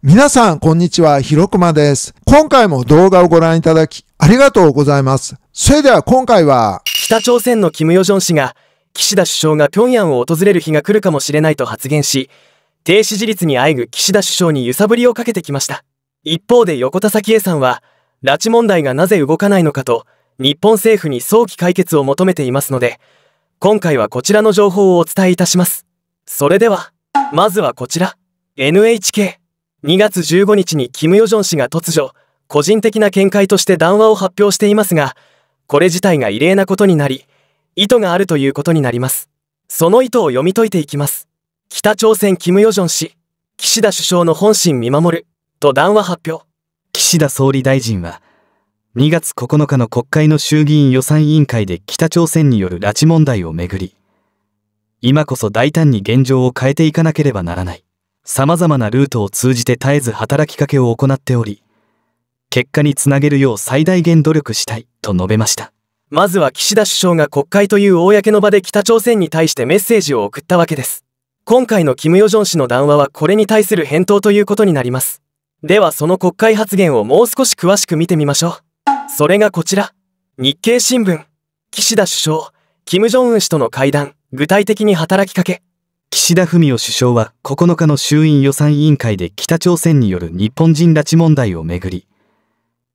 皆さん、こんにちは。ひろくまです。今回も動画をご覧いただき、ありがとうございます。それでは今回は、北朝鮮の金ョン氏が、岸田首相が平壌を訪れる日が来るかもしれないと発言し、低支持率にあえぐ岸田首相に揺さぶりをかけてきました。一方で横田早紀江さんは、拉致問題がなぜ動かないのかと、日本政府に早期解決を求めていますので、今回はこちらの情報をお伝えいたします。それでは、まずはこちら、NHK。2月15日にキム・ヨジョン氏が突如、個人的な見解として談話を発表していますが、これ自体が異例なことになり、意図があるということになります。その意図を読み解いていきます。北朝鮮キム・ヨジョン氏、岸田首相の本心見守る、と談話発表。岸田総理大臣は、2月9日の国会の衆議院予算委員会で北朝鮮による拉致問題をめぐり、今こそ大胆に現状を変えていかなければならない。様々なルートを通じて絶えず働きかけを行っており、結果につなげるよう最大限努力したいと述べました。まずは岸田首相が国会という公の場で北朝鮮に対してメッセージを送ったわけです。今回の金与正氏の談話はこれに対する返答ということになります。ではその国会発言をもう少し詳しく見てみましょう。それがこちら。日経新聞。岸田首相、金正恩氏との会談、具体的に働きかけ。岸田文雄首相は9日の衆院予算委員会で北朝鮮による日本人拉致問題をめぐり、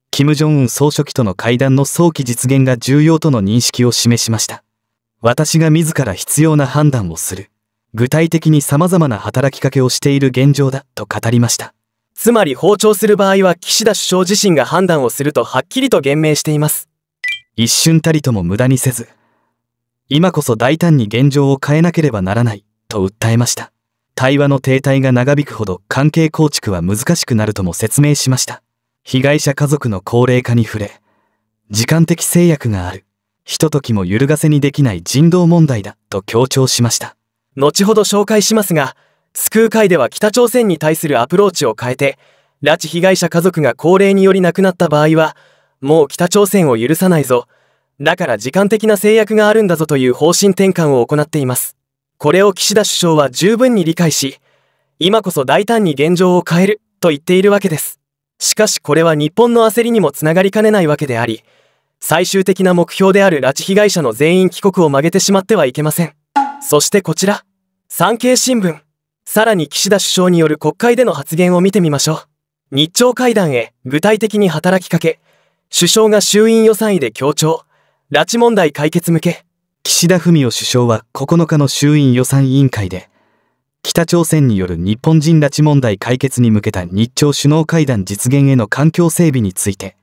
金正恩総書記との会談の早期実現が重要との認識を示しました。私が自ら必要な判断をする。具体的に様々な働きかけをしている現状だと語りました。つまり訪朝する場合は岸田首相自身が判断をするとはっきりと言明しています。一瞬たりとも無駄にせず、今こそ大胆に現状を変えなければならないと訴えました。対話の停滞が長引くほど関係構築は難しくなるとも説明しました。被害者家族の高齢化に触れ、時間的制約がある、ひととも揺るがせにできない人道問題だと強調しました。後ほど紹介しますが、救う会では北朝鮮に対するアプローチを変えて、拉致被害者家族が高齢により亡くなった場合は、もう北朝鮮を許さないぞ、だから時間的な制約があるんだぞという方針転換を行っています。これを岸田首相は十分に理解し、今こそ大胆に現状を変えると言っているわけです。しかしこれは日本の焦りにもつながりかねないわけであり、最終的な目標である拉致被害者の全員帰国を曲げてしまってはいけません。そしてこちら、産経新聞。さらに岸田首相による国会での発言を見てみましょう。日朝会談へ具体的に働きかけ、首相が衆院予算委で強調、拉致問題解決向け、岸田文雄首相は9日の衆院予算委員会で、北朝鮮による日本人拉致問題解決に向けた日朝首脳会談実現への環境整備について、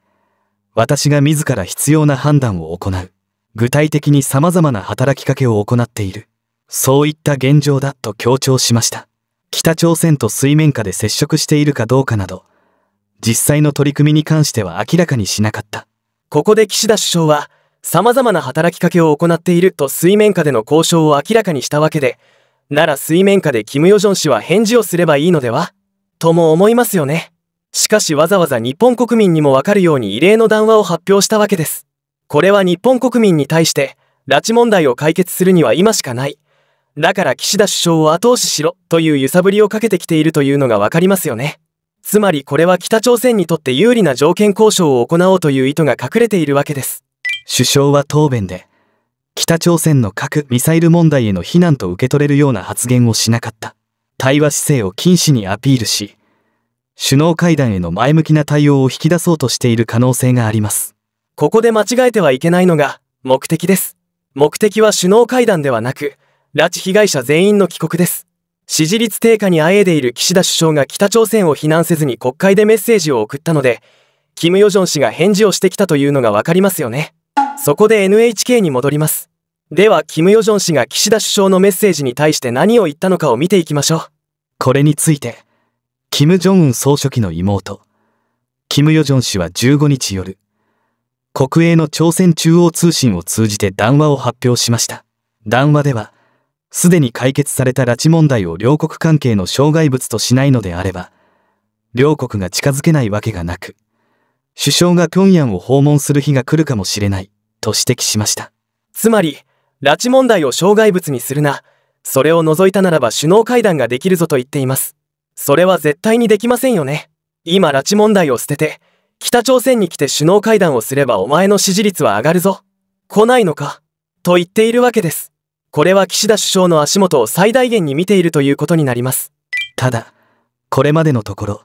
私が自ら必要な判断を行う。具体的に様々な働きかけを行っている。そういった現状だと強調しました。北朝鮮と水面下で接触しているかどうかなど、実際の取り組みに関しては明らかにしなかった。ここで岸田首相は、様々な働きかけを行っていると水面下での交渉を明らかにしたわけで、なら水面下でキム・ヨジョン氏は返事をすればいいのではとも思いますよね。しかしわざわざ日本国民にもわかるように異例の談話を発表したわけです。これは日本国民に対して、拉致問題を解決するには今しかない。だから岸田首相を後押ししろという揺さぶりをかけてきているというのがわかりますよね。つまりこれは北朝鮮にとって有利な条件交渉を行おうという意図が隠れているわけです。首相は答弁で、北朝鮮の核・ミサイル問題への非難と受け取れるような発言をしなかった。対話姿勢を禁止にアピールし、首脳会談への前向きな対応を引き出そうとしている可能性があります。ここで間違えてはいけないのが目的です。目的は首脳会談ではなく、拉致被害者全員の帰国です。支持率低下にあえいでいる岸田首相が北朝鮮を非難せずに国会でメッセージを送ったので、金与正氏が返事をしてきたというのが分かりますよね。そこで NHK に戻ります。では、キム・ヨジョン氏が岸田首相のメッセージに対して何を言ったのかを見ていきましょう。これについて、キム・ジョンウン総書記の妹、キム・ヨジョン氏は15日夜、国営の朝鮮中央通信を通じて談話を発表しました。談話では、すでに解決された拉致問題を両国関係の障害物としないのであれば、両国が近づけないわけがなく、首相が平壌を訪問する日が来るかもしれない、と指摘しました。つまり、拉致問題を障害物にするな、それを除いたならば首脳会談ができるぞと言っています。それは絶対にできませんよね。今拉致問題を捨てて、北朝鮮に来て首脳会談をすればお前の支持率は上がるぞ。来ないのかと言っているわけです。これは岸田首相の足元を最大限に見ているということになります。ただ、これまでのところ、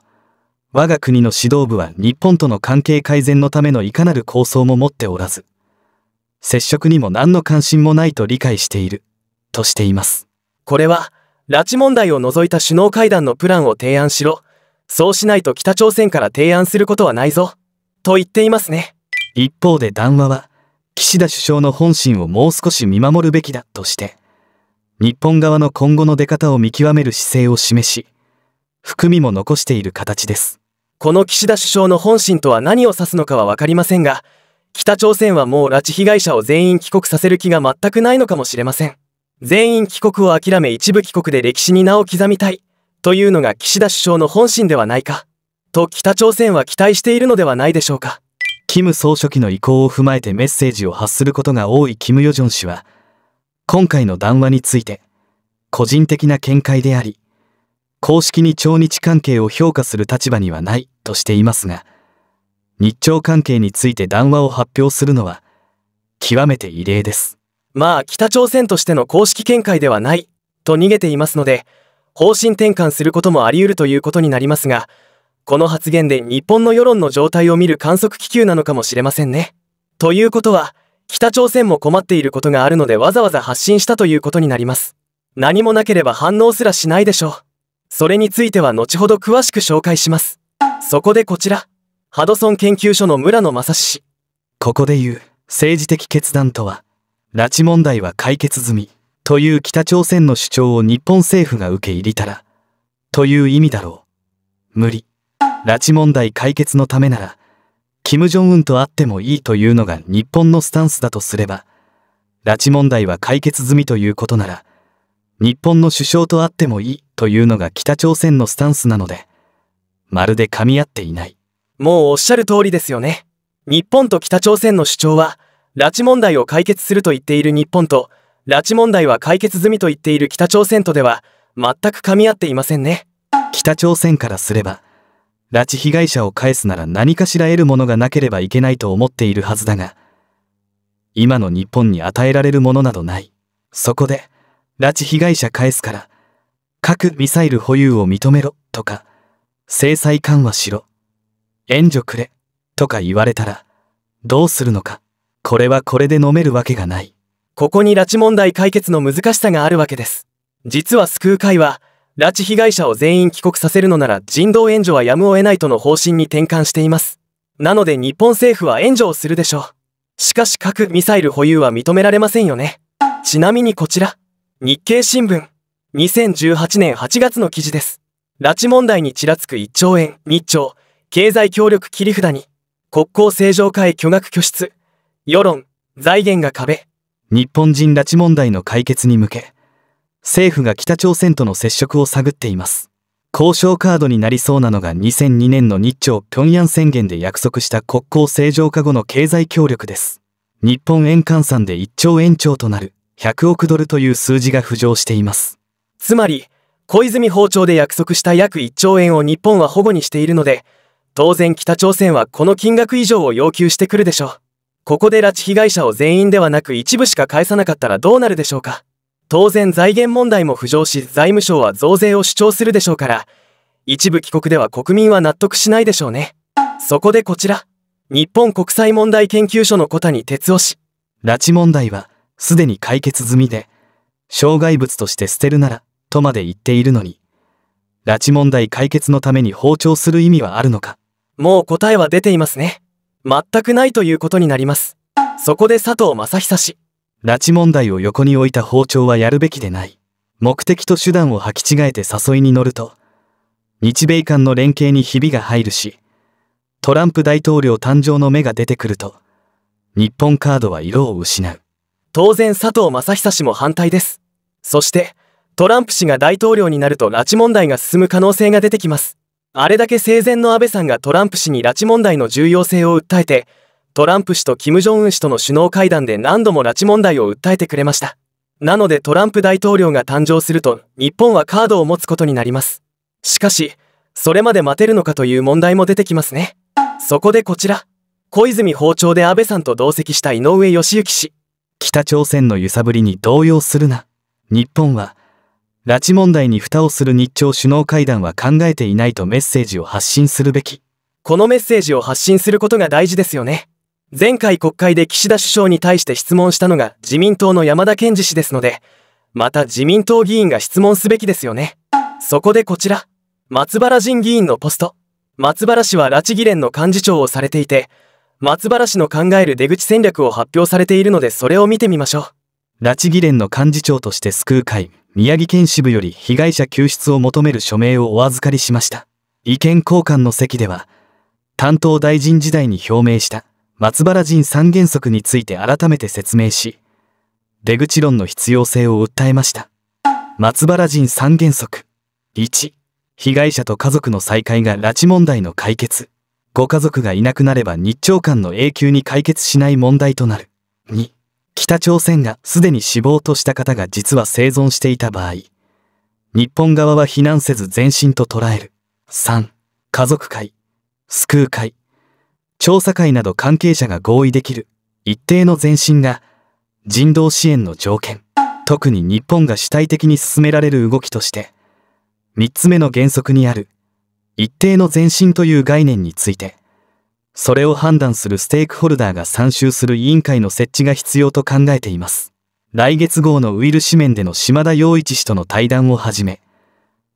我が国の指導部は日本との関係改善のためのいかなる構想も持っておらず、接触にも何の関心もないと理解している、としています。これは、拉致問題を除いた首脳会談のプランを提案しろ。そうしないと北朝鮮から提案することはないぞ。と言っていますね。一方で談話は、岸田首相の本心をもう少し見守るべきだとして、日本側の今後の出方を見極める姿勢を示し、含みも残している形です。この岸田首相の本心とは何を指すのかは分かりませんが、北朝鮮はもう拉致被害者を全員帰国させる気が全くないのかもしれません。全員帰国を諦め一部帰国で歴史に名を刻みたい、というのが岸田首相の本心ではないか、と北朝鮮は期待しているのではないでしょうか。金総書記の意向を踏まえてメッセージを発することが多い金与正氏は、今回の談話について、個人的な見解であり、公式に朝日関係を評価する立場にはないとしていますが、日朝関係について談話を発表するのは、極めて異例です。まあ、北朝鮮としての公式見解ではない、と逃げていますので、方針転換することもあり得るということになりますが、この発言で日本の世論の状態を見る観測気球なのかもしれませんね。ということは、北朝鮮も困っていることがあるのでわざわざ発信したということになります。何もなければ反応すらしないでしょう。それについては後ほど詳しく紹介します。そこでこちら、ハドソン研究所の村野正史。ここで言う政治的決断とは、拉致問題は解決済みという北朝鮮の主張を日本政府が受け入れたら、という意味だろう。無理。拉致問題解決のためなら、金正恩と会ってもいいというのが日本のスタンスだとすれば、拉致問題は解決済みということなら、日本の首相と会ってもいいというのが北朝鮮のスタンスなので、まるで噛み合っていない。もうおっしゃる通りですよね。日本と北朝鮮の主張は、拉致問題を解決すると言っている日本と、拉致問題は解決済みと言っている北朝鮮とでは、全く噛み合っていませんね。北朝鮮からすれば、拉致被害者を返すなら何かしら得るものがなければいけないと思っているはずだが、今の日本に与えられるものなどない。そこで、拉致被害者返すから、核ミサイル保有を認めろとか、制裁緩和しろ、援助くれとか言われたら、どうするのか、これはこれで飲めるわけがない。ここに拉致問題解決の難しさがあるわけです。実は救う会は、拉致被害者を全員帰国させるのなら人道援助はやむを得ないとの方針に転換しています。なので日本政府は援助をするでしょう。しかし核ミサイル保有は認められませんよね。ちなみにこちら、日経新聞。2018年8月の記事です。拉致問題にちらつく1兆円、日朝、経済協力切り札に、国交正常化へ巨額拠出、世論、財源が壁。日本人拉致問題の解決に向け、政府が北朝鮮との接触を探っています。交渉カードになりそうなのが2002年の日朝平壌宣言で約束した国交正常化後の経済協力です。日本円換算で1兆円超となる100億ドルという数字が浮上しています。つまり、小泉訪朝で約束した約1兆円を日本は保護にしているので、当然北朝鮮はこの金額以上を要求してくるでしょう。ここで拉致被害者を全員ではなく一部しか返さなかったらどうなるでしょうか。当然財源問題も浮上し財務省は増税を主張するでしょうから、一部帰国では国民は納得しないでしょうね。そこでこちら、日本国際問題研究所の小谷哲夫氏。拉致問題はすでに解決済みで、障害物として捨てるなら、とまで言っているのに、拉致問題解決のために包丁する意味はあるのか。もう答えは出ていますね。全くないということになります。そこで佐藤正久氏。拉致問題を横に置いた包丁はやるべきでない。目的と手段を履き違えて誘いに乗ると、日米間の連携にひびが入るし、トランプ大統領誕生の目が出てくると、日本カードは色を失う。当然佐藤正久氏も反対です。そして、トランプ氏が大統領になると拉致問題が進む可能性が出てきます。あれだけ生前の安倍さんがトランプ氏に拉致問題の重要性を訴えて、トランプ氏と金正恩氏との首脳会談で何度も拉致問題を訴えてくれました。なのでトランプ大統領が誕生すると、日本はカードを持つことになります。しかし、それまで待てるのかという問題も出てきますね。そこでこちら、小泉包丁で安倍さんと同席した井上義行氏。北朝鮮の揺さぶりに動揺するな。日本は、拉致問題に蓋をする日朝首脳会談は考えていないとメッセージを発信するべき。このメッセージを発信することが大事ですよね。前回国会で岸田首相に対して質問したのが自民党の山田賢治氏ですので、また自民党議員が質問すべきですよね。そこでこちら、松原仁議員のポスト。松原氏は拉致議連の幹事長をされていて、松原氏の考える出口戦略を発表されているのでそれを見てみましょう。拉致議連の幹事長として救う会、宮城県支部より被害者救出を求める署名をお預かりしました。意見交換の席では、担当大臣時代に表明した松原人三原則について改めて説明し、出口論の必要性を訴えました。松原人三原則。1、被害者と家族の再会が拉致問題の解決。ご家族がいなくなれば日朝間の永久に解決しない問題となる。2、北朝鮮がすでに死亡とした方が実は生存していた場合、日本側は避難せず前進と捉える。3、家族会、救う会、調査会など関係者が合意できる一定の前進が人道支援の条件。特に日本が主体的に進められる動きとして、3つ目の原則にある一定の前進という概念について、それを判断するステークホルダーが参集する委員会の設置が必要と考えています。来月号のウイル紙面での島田洋一氏との対談をはじめ、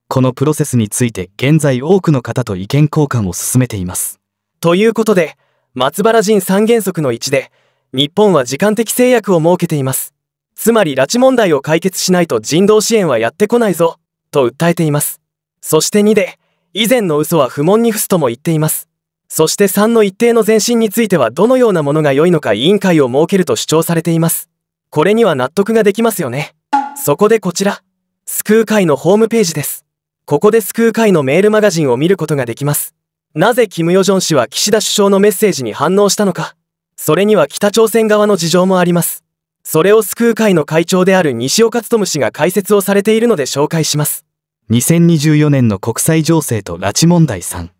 このプロセスについて現在多くの方と意見交換を進めています。ということで、松原人三原則の1で、日本は時間的制約を設けています。つまり拉致問題を解決しないと人道支援はやってこないぞ、と訴えています。そして2で、以前の嘘は不問に付すとも言っています。そして3の一定の前進についてはどのようなものが良いのか委員会を設けると主張されています。これには納得ができますよね。そこでこちら、救う会のホームページです。ここで救う会のメールマガジンを見ることができます。なぜキム・ヨジョン氏は岸田首相のメッセージに反応したのか。それには北朝鮮側の事情もあります。それを救う会の会長である西岡努氏が解説をされているので紹介します。2024年の国際情勢と拉致問題3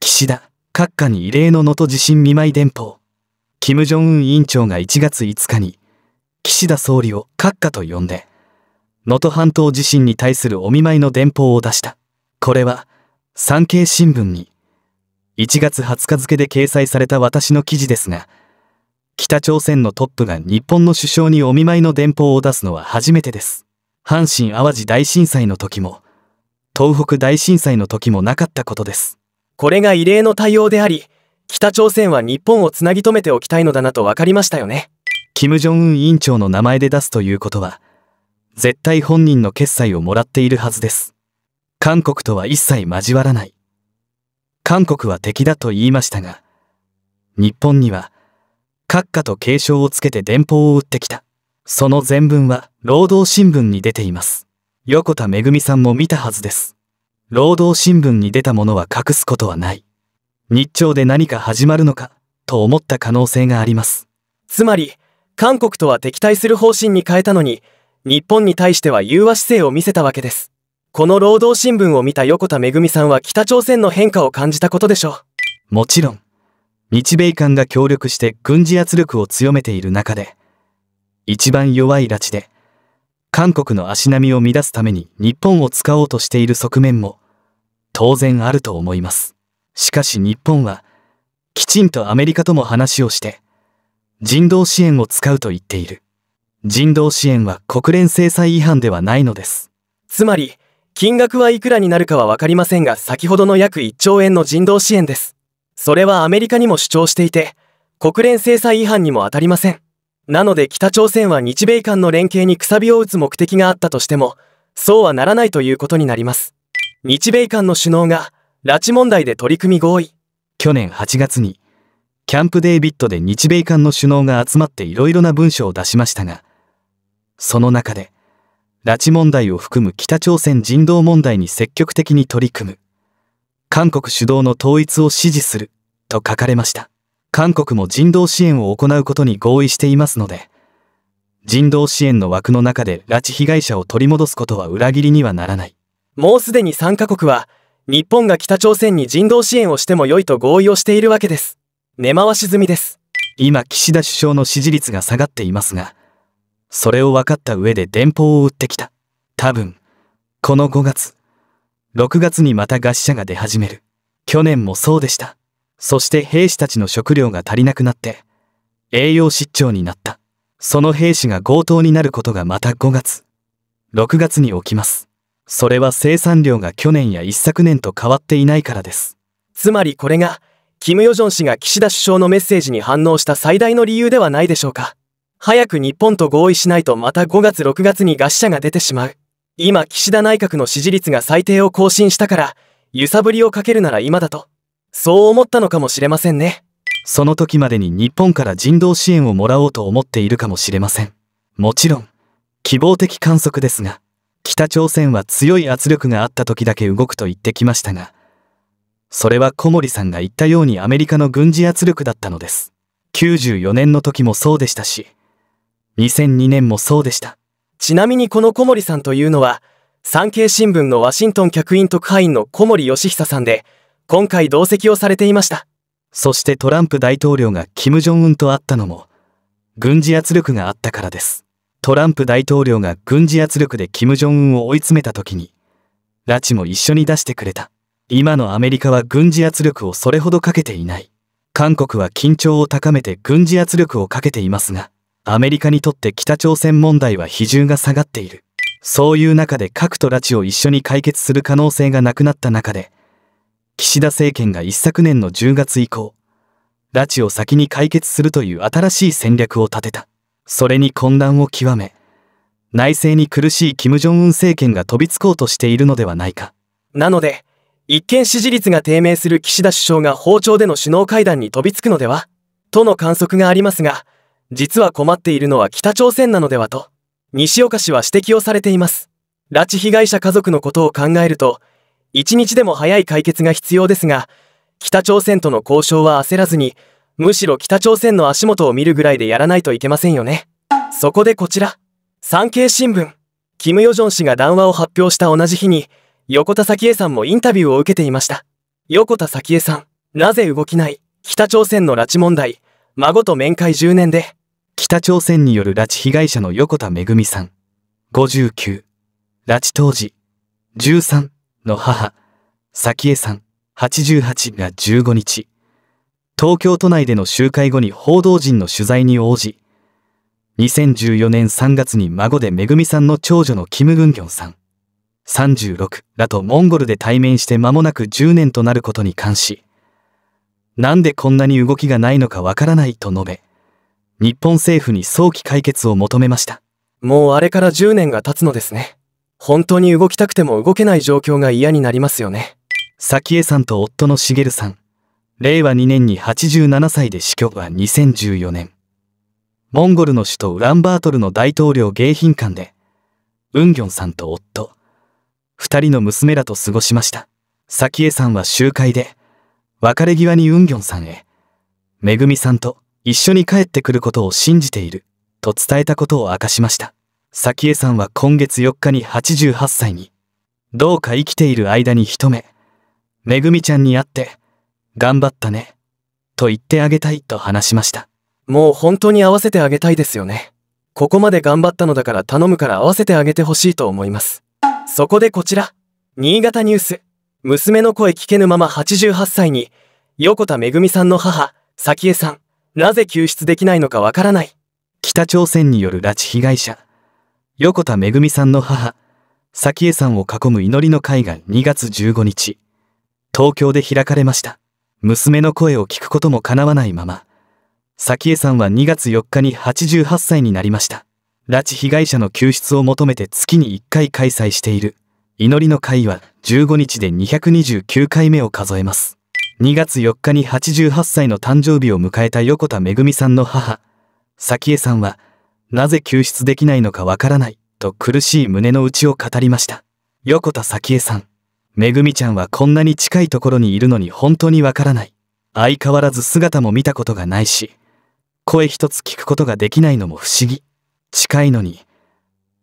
岸田閣下に異例の能登地震見舞い電報金正恩委員長が1月5日に岸田総理を閣下と呼んで能登半島地震に対するお見舞いの電報を出したこれは産経新聞に1月20日付で掲載された私の記事ですが北朝鮮のトップが日本の首相にお見舞いの電報を出すのは初めてです阪神・淡路大震災の時も東北大震災の時もなかったことですこれが異例の対応であり北朝鮮は日本をつなぎ止めておきたいのだなと分かりましたよね金正恩委員長の名前で出すということは絶対本人の決済をもらっているはずです韓国とは一切交わらない韓国は敵だと言いましたが日本には閣下と警鐘をつけて電報を打ってきたその全文は労働新聞に出ています横田めぐみさんも見たはずです。労働新聞に出たものは隠すことはない。日朝で何か始まるのか、と思った可能性があります。つまり、韓国とは敵対する方針に変えたのに、日本に対しては融和姿勢を見せたわけです。この労働新聞を見た横田めぐみさんは北朝鮮の変化を感じたことでしょう。もちろん、日米間が協力して軍事圧力を強めている中で、一番弱い拉致で、韓国の足並みを乱すために日本を使おうとしている側面も当然あると思います。しかし日本はきちんとアメリカとも話をして人道支援を使うと言っている。人道支援は国連制裁違反ではないのです。つまり、金額はいくらになるかは分かりませんが先ほどの約1兆円の人道支援です。それはアメリカにも主張していて、国連制裁違反にも当たりません。なので北朝鮮は日米間の連携にくさびを打つ目的があったとしても、そうはならないということになります。日米間の首脳が、拉致問題で取り組み合意。去年8月に、キャンプデービッドで日米間の首脳が集まっていろいろな文書を出しましたが、その中で、拉致問題を含む北朝鮮人道問題に積極的に取り組む、韓国主導の統一を支持すると書かれました。韓国も人道支援を行うことに合意していますので、人道支援の枠の中で拉致被害者を取り戻すことは裏切りにはならない。もうすでに3カ国は、日本が北朝鮮に人道支援をしても良いと合意をしているわけです。根回し済みです。今、岸田首相の支持率が下がっていますが、それを分かった上で電報を打ってきた。多分、この5月、6月にまた餓死者が出始める。去年もそうでした。そして兵士たちの食料が足りなくなって栄養失調になったその兵士が強盗になることがまた5月6月に起きますそれは生産量が去年や一昨年と変わっていないからですつまりこれがキム・ヨジョン氏が岸田首相のメッセージに反応した最大の理由ではないでしょうか早く日本と合意しないとまた5月6月に餓死者が出てしまう今岸田内閣の支持率が最低を更新したから揺さぶりをかけるなら今だとそう思ったのかもしれませんねその時までに日本から人道支援をもらおうと思っているかもしれませんもちろん希望的観測ですが北朝鮮は強い圧力があった時だけ動くと言ってきましたがそれは小森さんが言ったようにアメリカの軍事圧力だったのです94年の時もそうでしたし2002年もそうでしたちなみにこの小森さんというのは産経新聞のワシントン客員特派員の小森義久さんで今回同席をされていましたそしてトランプ大統領が金正恩と会ったのも軍事圧力があったからですトランプ大統領が軍事圧力で金正恩を追い詰めた時に拉致も一緒に出してくれた今のアメリカは軍事圧力をそれほどかけていない韓国は緊張を高めて軍事圧力をかけていますがアメリカにとって北朝鮮問題は比重が下がっているそういう中で核と拉致を一緒に解決する可能性がなくなった中で岸田政権が一昨年の10月以降、拉致を先に解決するという新しい戦略を立てた。それに混乱を極め、内政に苦しい金正恩政権が飛びつこうとしているのではないか。なので、一見支持率が低迷する岸田首相が包丁での首脳会談に飛びつくのではとの観測がありますが、実は困っているのは北朝鮮なのではと、西岡氏は指摘をされています。拉致被害者家族のことを考えると、一日でも早い解決が必要ですが、北朝鮮との交渉は焦らずに、むしろ北朝鮮の足元を見るぐらいでやらないといけませんよね。そこでこちら、産経新聞、キム・ヨジョン氏が談話を発表した同じ日に、横田早紀江さんもインタビューを受けていました。横田早紀江さん、なぜ動きない北朝鮮の拉致問題、孫と面会10年で。北朝鮮による拉致被害者の横田めぐみさん、59。拉致当時、13。の母、早紀江さん、88が15日、東京都内での集会後に報道陣の取材に応じ、2014年3月に孫でめぐみさんの長女のキム・グンギョンさん、36らとモンゴルで対面して間もなく10年となることに関し、なんでこんなに動きがないのかわからないと述べ、日本政府に早期解決を求めました。もうあれから10年が経つのですね。本当に動きたくても動けない状況が嫌になりますよね早紀江さんと夫の茂さん令和2年に87歳で死去は2014年モンゴルの首都ウランバートルの大統領迎賓館でウンギョンさんと夫2人の娘らと過ごしました早紀江さんは集会で別れ際にウンギョンさんへめぐみさんと一緒に帰ってくることを信じていると伝えたことを明かしました早紀江さんは今月4日に88歳に、どうか生きている間に一目、めぐみちゃんに会って、頑張ったね、と言ってあげたいと話しました。もう本当に会わせてあげたいですよね。ここまで頑張ったのだから頼むから会わせてあげてほしいと思います。そこでこちら、新潟ニュース、娘の声聞けぬまま88歳に、横田めぐみさんの母、早紀江さん、なぜ救出できないのかわからない。北朝鮮による拉致被害者、横田めぐみさんの母、早紀江さんを囲む祈りの会が2月15日、東京で開かれました。娘の声を聞くこともかなわないまま、早紀江さんは2月4日に88歳になりました。拉致被害者の救出を求めて月に1回開催している、祈りの会は15日で229回目を数えます。2月4日に88歳の誕生日を迎えた横田めぐみさんの母、早紀江さんは、なぜ救出できないのかわからない、と苦しい胸の内を語りました。横田早紀江さん。めぐみちゃんはこんなに近いところにいるのに本当にわからない。相変わらず姿も見たことがないし、声一つ聞くことができないのも不思議。近いのに、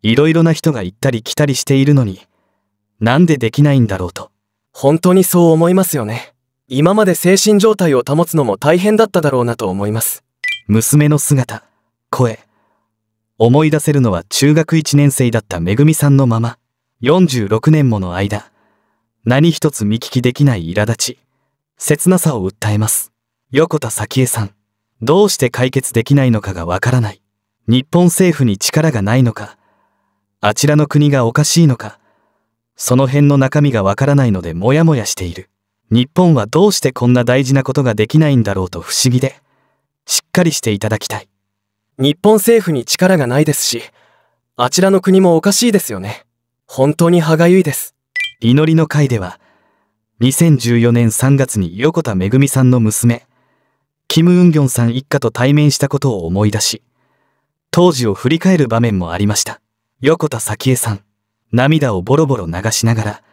いろいろな人が行ったり来たりしているのに、なんでできないんだろうと。本当にそう思いますよね。今まで精神状態を保つのも大変だっただろうなと思います。娘の姿、声、思い出せるのは中学1年生だっためぐみさんのまま、46年もの間、何一つ見聞きできない苛立ち、切なさを訴えます。横田早紀江さん、どうして解決できないのかがわからない。日本政府に力がないのか、あちらの国がおかしいのか、その辺の中身がわからないのでモヤモヤしている。日本はどうしてこんな大事なことができないんだろうと不思議で、しっかりしていただきたい。日本政府に力がないですし、あちらの国もおかしいですよね。本当に歯がゆいです。祈りの会では、2014年3月に横田めぐみさんの娘、キム・ウンギョンさん一家と対面したことを思い出し、当時を振り返る場面もありました。横田早紀江さん、涙をボロボロ流しながら、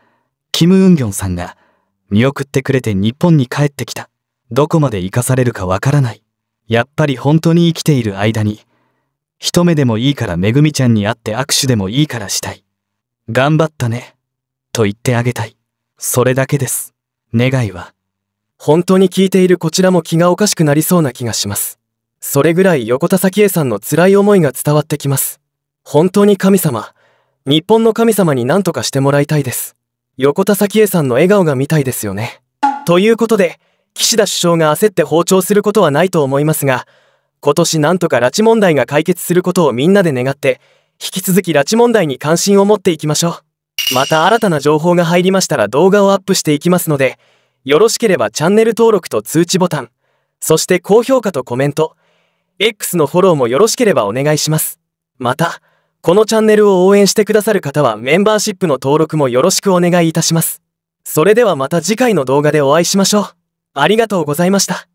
キム・ウンギョンさんが見送ってくれて日本に帰ってきた。どこまで生かされるかわからない。やっぱり本当に生きている間に、一目でもいいからめぐみちゃんに会って握手でもいいからしたい。頑張ったね。と言ってあげたい。それだけです。願いは。本当に聞いているこちらも気がおかしくなりそうな気がします。それぐらい横田早紀江さんの辛い思いが伝わってきます。本当に神様、日本の神様に何とかしてもらいたいです。横田早紀江さんの笑顔が見たいですよね。ということで、岸田首相が焦って訪朝することはないと思いますが、今年なんとか拉致問題が解決することをみんなで願って、引き続き拉致問題に関心を持っていきましょう。また新たな情報が入りましたら動画をアップしていきますので、よろしければチャンネル登録と通知ボタン、そして高評価とコメント、X のフォローもよろしければお願いします。また、このチャンネルを応援してくださる方はメンバーシップの登録もよろしくお願いいたします。それではまた次回の動画でお会いしましょう。ありがとうございました。